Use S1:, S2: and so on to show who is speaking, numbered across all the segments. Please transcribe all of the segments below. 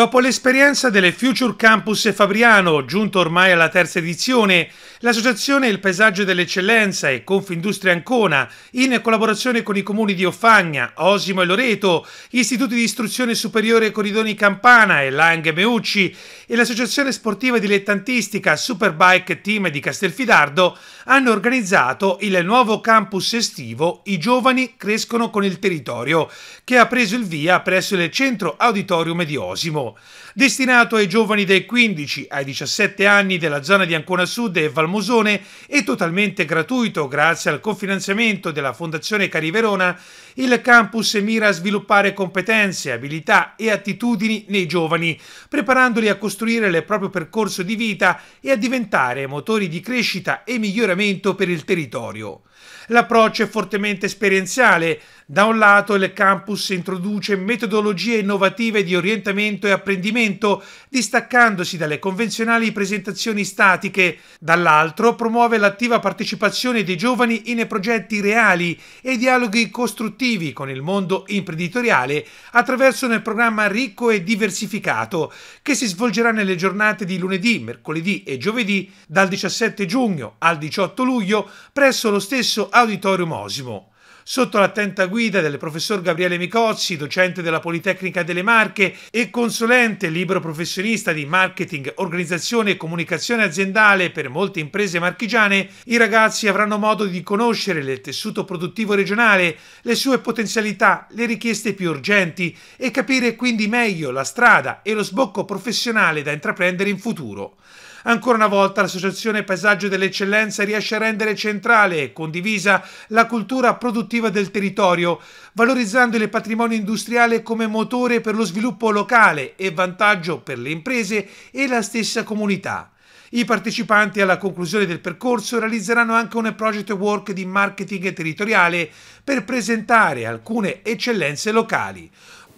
S1: Dopo l'esperienza delle Future Campus Fabriano, giunto ormai alla terza edizione, l'associazione Il Paesaggio dell'Eccellenza e Confindustria Ancona, in collaborazione con i comuni di Offagna, Osimo e Loreto, gli istituti di istruzione superiore Coridoni Campana e Langhe Meucci e l'associazione sportiva dilettantistica Superbike Team di Castelfidardo hanno organizzato il nuovo campus estivo I giovani crescono con il territorio, che ha preso il via presso il centro auditorium di Osimo destinato ai giovani dai 15 ai 17 anni della zona di Ancona Sud e Valmosone e totalmente gratuito grazie al cofinanziamento della Fondazione Cari Verona, il campus mira a sviluppare competenze, abilità e attitudini nei giovani, preparandoli a costruire il proprio percorso di vita e a diventare motori di crescita e miglioramento per il territorio. L'approccio è fortemente esperienziale. Da un lato il campus introduce metodologie innovative di orientamento e apprendimento, distaccandosi dalle convenzionali presentazioni statiche, dall'altro promuove l'attiva partecipazione dei giovani in progetti reali e dialoghi costruttivi con il mondo imprenditoriale attraverso un programma ricco e diversificato che si svolgerà nelle giornate di lunedì, mercoledì e giovedì dal 17 giugno al 18 luglio presso lo stesso stesso Auditorium Osimo, sotto l'attenta guida del professor Gabriele Micozzi, docente della Politecnica delle Marche e consulente libero professionista di marketing, organizzazione e comunicazione aziendale per molte imprese marchigiane, i ragazzi avranno modo di conoscere il tessuto produttivo regionale, le sue potenzialità, le richieste più urgenti e capire quindi meglio la strada e lo sbocco professionale da intraprendere in futuro. Ancora una volta l'Associazione Paesaggio dell'Eccellenza riesce a rendere centrale e condivisa la cultura produttiva del territorio, valorizzando il patrimonio industriale come motore per lo sviluppo locale e vantaggio per le imprese e la stessa comunità. I partecipanti alla conclusione del percorso realizzeranno anche un project work di marketing territoriale per presentare alcune eccellenze locali.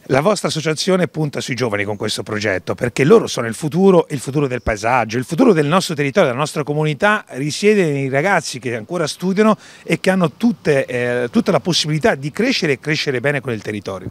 S1: La vostra associazione punta sui giovani con questo progetto perché loro sono il futuro, il futuro del paesaggio, il futuro del nostro territorio, della nostra comunità risiede nei ragazzi che ancora studiano e che hanno tutte, eh, tutta la possibilità di crescere e crescere bene con il territorio.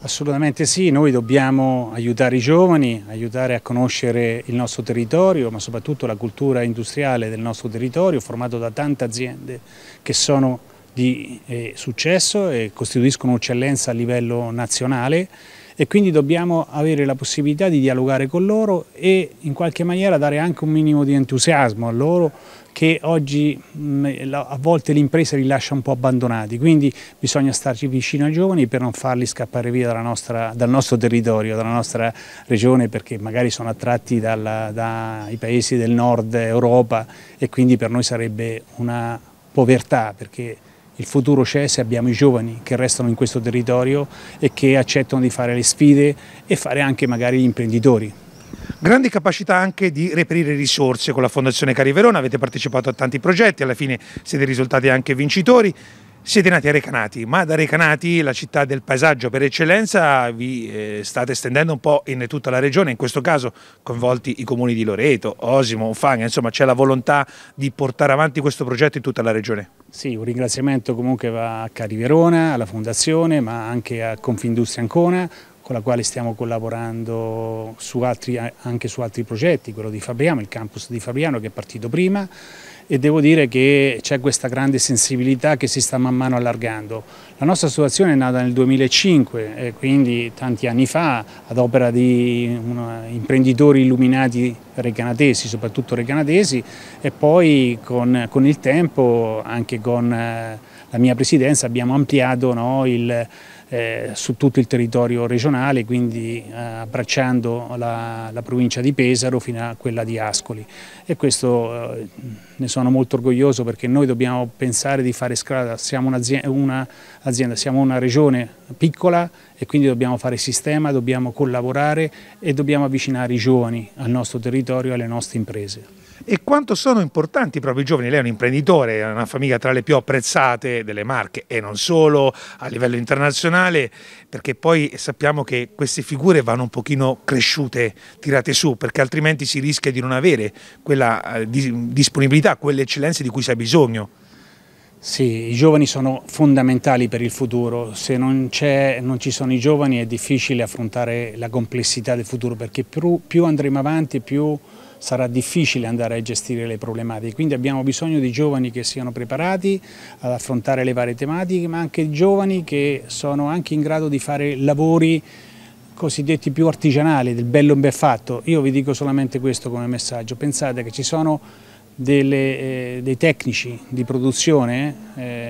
S1: Assolutamente
S2: sì, noi dobbiamo aiutare i giovani, aiutare a conoscere il nostro territorio, ma soprattutto la cultura industriale del nostro territorio, formato da tante aziende che sono di eh, successo e costituiscono eccellenza a livello nazionale e quindi dobbiamo avere la possibilità di dialogare con loro e in qualche maniera dare anche un minimo di entusiasmo a loro che oggi mh, mm, eh, a volte l'impresa li lascia un po' abbandonati, quindi bisogna starci vicino ai giovani per non farli scappare via nostra, dal nostro territorio, dalla nostra regione perché magari sono attratti dalla, dai paesi del nord Europa e quindi per noi sarebbe una povertà perché il futuro c'è se abbiamo i giovani che restano in questo territorio e che accettano di fare le
S1: sfide e fare anche magari gli imprenditori. Grandi capacità anche di reperire risorse con la Fondazione Cari Verona, avete partecipato a tanti progetti, alla fine siete risultati anche vincitori. Siete nati a Recanati, ma da Recanati, la città del paesaggio per eccellenza, vi eh, state estendendo un po' in tutta la regione, in questo caso coinvolti i comuni di Loreto, Osimo, Ufagna, insomma c'è la volontà di portare avanti questo progetto in tutta la regione. Sì, un ringraziamento
S2: comunque va a Cari Verona, alla Fondazione, ma anche a Confindustria Ancona, con la quale stiamo collaborando su altri, anche su altri progetti, quello di Fabriano, il campus di Fabriano che è partito prima e devo dire che c'è questa grande sensibilità che si sta man mano allargando. La nostra situazione è nata nel 2005, eh, quindi tanti anni fa, ad opera di eh, imprenditori illuminati recanatesi, soprattutto recanatesi, e poi con, con il tempo, anche con eh, la mia presidenza, abbiamo ampliato no, il, eh, su tutto il territorio regionale, quindi eh, abbracciando la, la, provincia di Pesaro fino a quella di Ascoli. E questo eh, ne sono molto orgoglioso perché noi dobbiamo pensare di fare strada, siamo un'azienda, siamo una regione piccola e quindi dobbiamo fare sistema, dobbiamo collaborare e dobbiamo avvicinare i giovani al nostro territorio e alle nostre imprese
S1: e quanto sono importanti proprio i giovani. Lei è un imprenditore, è una famiglia tra le più apprezzate delle Marche e non solo a livello internazionale, perché poi sappiamo che queste figure vanno un pochino cresciute, tirate su, perché altrimenti si rischia di non avere quella eh, disponibilità, quelle eccellenze di cui si ha bisogno. Sì, i
S2: giovani sono fondamentali per il futuro, se non, non, ci sono i giovani è difficile affrontare la complessità del futuro perché più, più andremo avanti più sarà difficile andare a gestire le problematiche, quindi abbiamo bisogno di giovani che siano preparati ad affrontare le varie tematiche, ma anche giovani che sono anche in grado di fare lavori cosiddetti più artigianali, del bello e ben fatto. Io vi dico solamente questo come messaggio, pensate che ci sono delle, eh, dei tecnici di produzione, eh,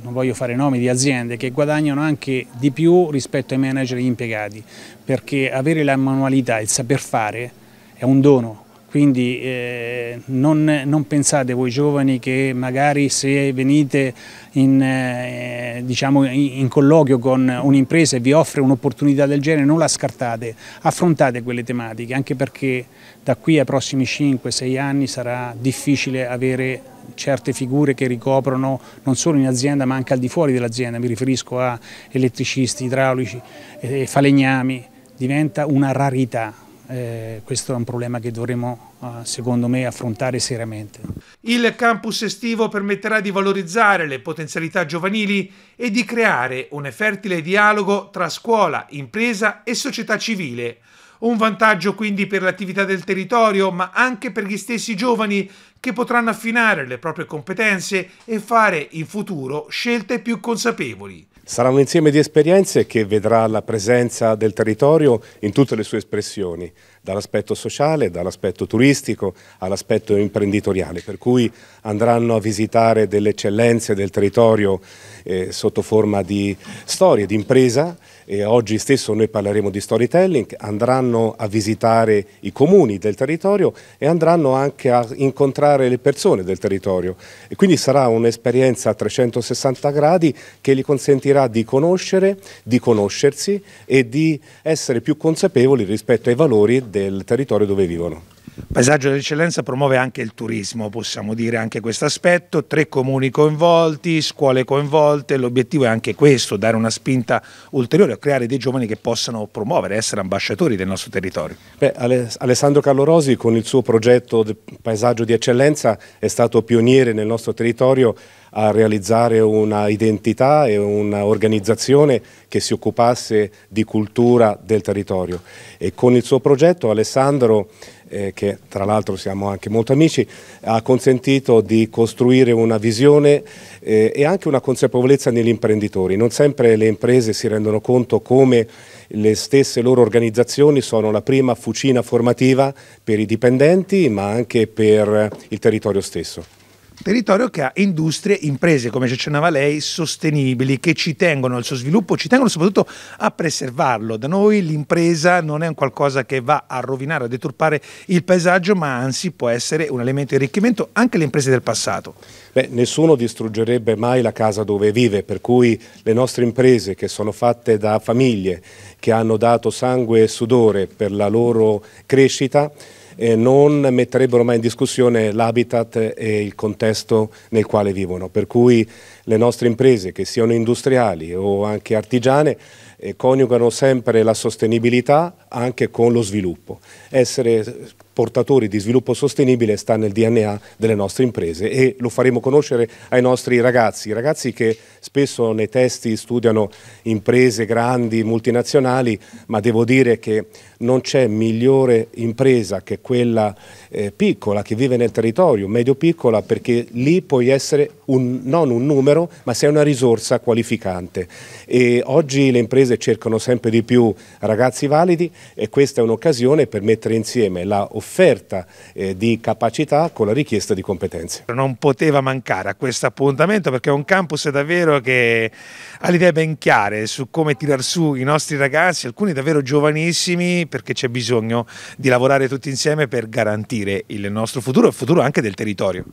S2: non voglio fare nomi di aziende, che guadagnano anche di più rispetto ai manager e agli impiegati, perché avere la manualità, il saper fare è un dono, quindi eh, non, non, pensate voi giovani che magari se venite in, eh, diciamo in colloquio con un'impresa e vi offre un'opportunità del genere non la scartate, affrontate quelle tematiche anche perché da qui ai prossimi 5-6 anni sarà difficile avere certe figure che ricoprono non solo in azienda ma anche al di fuori dell'azienda, mi riferisco a elettricisti, idraulici, eh, falegnami, diventa una rarità eh, questo è un problema che dovremo eh, secondo me affrontare seriamente.
S1: Il campus estivo permetterà di valorizzare le potenzialità giovanili e di creare un fertile dialogo tra scuola, impresa e società civile. Un vantaggio quindi per l'attività del territorio, ma anche per gli stessi giovani che potranno affinare le proprie competenze e fare in futuro scelte più consapevoli.
S3: Sarà un insieme di esperienze che vedrà la presenza del territorio in tutte le sue espressioni, dall'aspetto sociale, dall'aspetto turistico all'aspetto imprenditoriale, per cui andranno a visitare delle eccellenze del territorio eh, sotto forma di storie, di impresa, e oggi stesso noi parleremo di storytelling, andranno a visitare i comuni del territorio e andranno anche a incontrare le persone del territorio e quindi sarà un'esperienza a 360 gradi che gli consentirà di conoscere, di conoscersi e di essere più consapevoli rispetto ai valori del territorio dove vivono.
S1: Paesaggio dell'eccellenza promuove anche il turismo, possiamo dire anche questo aspetto, tre comuni coinvolti, scuole coinvolte, l'obiettivo è anche questo, dare una spinta ulteriore, creare dei giovani che possano promuovere, essere ambasciatori del nostro territorio.
S3: Beh, Alessandro Callorosi con il suo progetto Paesaggio di eccellenza è stato pioniere nel nostro territorio a realizzare una identità e un'organizzazione che si occupasse di cultura del territorio e con il suo progetto Alessandro eh, che tra l'altro siamo anche molto amici, ha consentito di costruire una visione eh, e anche una consapevolezza negli imprenditori. Non sempre le imprese si rendono conto come le stesse loro organizzazioni sono la prima fucina formativa per i dipendenti ma anche per il territorio stesso territorio che ha industrie, imprese, come ci accennava lei,
S1: sostenibili, che ci tengono al suo sviluppo, ci tengono soprattutto a preservarlo. Da noi l'impresa non è un qualcosa che va a rovinare, a deturpare il paesaggio, ma anzi può essere
S3: un elemento di arricchimento anche le imprese del passato. Beh, nessuno distruggerebbe mai la casa dove vive, per cui le nostre imprese che sono fatte da famiglie che hanno dato sangue e sudore per la loro crescita, eh, non metterebbero mai in discussione l'habitat e il contesto nel quale vivono, per cui le nostre imprese, che siano industriali o anche artigiane, e coniugano sempre la sostenibilità anche con lo sviluppo. Essere portatori di sviluppo sostenibile sta nel DNA delle nostre imprese e lo faremo conoscere ai nostri ragazzi, ragazzi che spesso nei testi studiano imprese grandi, multinazionali, ma devo dire che non c'è migliore impresa che quella eh, piccola che vive nel territorio, medio-piccola, perché lì puoi essere un, non un numero, ma sei una risorsa qualificante. E oggi le imprese cercano sempre di più ragazzi validi e questa è un'occasione per mettere insieme l'offerta eh, di capacità con la richiesta di competenze.
S1: Non poteva mancare a questo appuntamento perché è un campus davvero che ha le idee ben chiare su come tirar su i nostri ragazzi, alcuni davvero giovanissimi perché c'è bisogno di lavorare tutti insieme per garantire il nostro futuro
S4: e il futuro anche del territorio.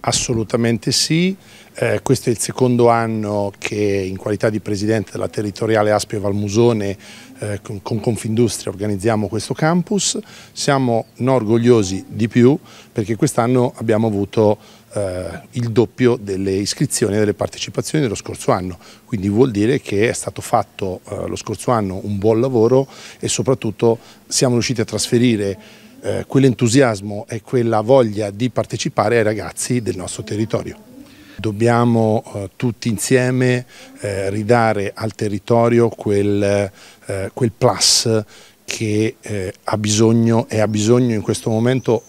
S4: Assolutamente sì, eh, questo è il secondo anno che in qualità di presidente della territoriale Aspio Valmusone eh, con, con Confindustria organizziamo questo campus, siamo non orgogliosi di più perché quest'anno abbiamo avuto eh, il doppio delle iscrizioni e delle partecipazioni dello scorso anno, quindi vuol dire che è stato fatto eh, lo scorso anno un buon lavoro e soprattutto siamo riusciti a trasferire eh, quell'entusiasmo e quella voglia di partecipare ai ragazzi del nostro territorio dobbiamo eh, tutti insieme eh, ridare al territorio quel, eh, quel plus che eh, ha bisogno e ha bisogno in questo momento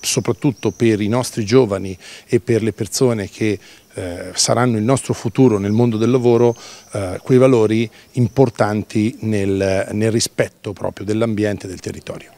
S4: soprattutto per i nostri giovani e per le persone che eh, saranno il nostro futuro nel mondo del lavoro, eh, quei valori importanti nel, nel rispetto proprio dell'ambiente e del territorio.